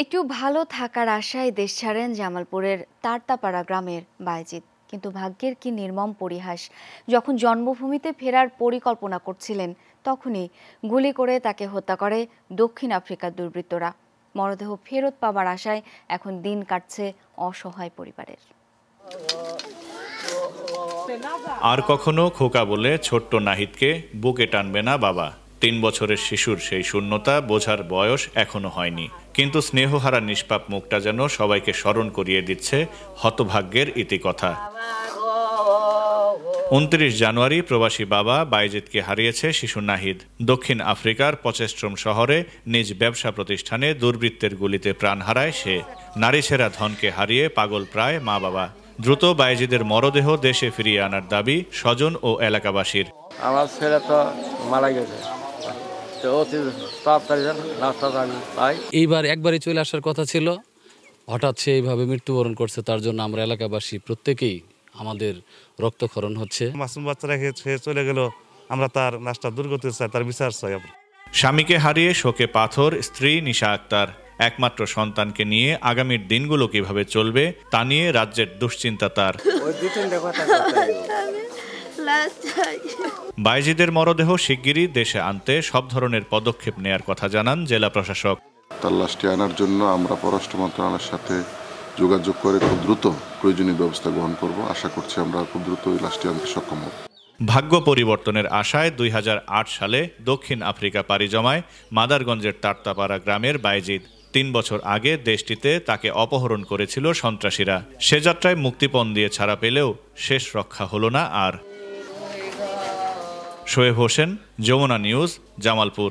একটু ভালো থাকার আশায় দেশ ছাড়েন জামালপুরের তারতাপাড়া গ্রামের বায়জিত কিন্তু ভাগ্যের কি নির্মম পরিহাস যখন জন্মভূমিতে ফেরার পরিকল্পনা করছিলেন তখনই গুলি করে তাকে হত্যা করে দক্ষিণ আফ্রিকার দুর্বৃত্তরা মরদেহ ফেরত পাবার আশায় এখন দিন কাটছে অসহায় পরিবারের আর কখনো খোকা বলে ছোট্ট নাহিদকে বুকে টানবে না বাবা তিন বছরের শিশুর সেই শূন্যতা বোঝার বয়স এখনো হয়নি কিন্তু স্নেহহারা নিষ্পাপ মুখটা যেন সবাইকে স্মরণ করিয়ে দিচ্ছে হতভাগ্যের ইতিকথা উনত্রিশ জানুয়ারি প্রবাসী বাবা বাইজিৎকে হারিয়েছে শিশু নাহিদ দক্ষিণ আফ্রিকার পচেস্ট্রম শহরে নিজ ব্যবসা প্রতিষ্ঠানে দুর্বৃত্তের গুলিতে প্রাণ হারায় সে নারীছেরা ধনকে হারিয়ে পাগল প্রায় মা বাবা দ্রুত বাইজিদের মরদেহ দেশে ফিরিয়ে আনার দাবি স্বজন ও এলাকাবাসীর আমার ছেলে তো মারা গেছে এইবার একবারই চলে আসার কথা ছিল হঠাৎ সে এইভাবে মৃত্যুবরণ করছে তার জন্য আমরা এলাকাবাসী প্রত্যেকেই আমাদের রক্তক্ষরণ হচ্ছে মাসুম বাচ্চারা খেয়ে চলে গেল আমরা তার নাশটা দূর করতে চাই তার বিচার চাই স্বামীকে হারিয়ে শোকে পাথর স্ত্রী নিশা আক্তার একমাত্র সন্তানকে নিয়ে আগামীর দিনগুলো কিভাবে চলবে তা নিয়ে রাজ্যের দুশ্চিন্তা তার বাইজিদের মরদেহ শিগগিরই দেশে আনতে সব ধরনের পদক্ষেপ নেয়ার কথা জানান জেলা প্রশাসক তার লাশটি আনার জন্য আমরা পররাষ্ট্র মন্ত্রণালয়ের সাথে যোগাযোগ করে খুব দ্রুত প্রয়োজনীয় ব্যবস্থা গ্রহণ করব আশা করছি আমরা খুব দ্রুত ওই লাশটি আনতে সক্ষম হব ভাগ্য পরিবর্তনের আশায় দুই সালে দক্ষিণ আফ্রিকা পাড়ি জমায় মাদারগঞ্জের তার্তাপাড়া গ্রামের বাইজিদ তিন বছর আগে দেশটিতে তাকে অপহরণ করেছিল সন্ত্রাসীরা সে যাত্রায় মুক্তিপণ দিয়ে ছাড়া পেলেও শেষ রক্ষা হলো না আর শোয়েব হোসেন যমুনা নিউজ জামালপুর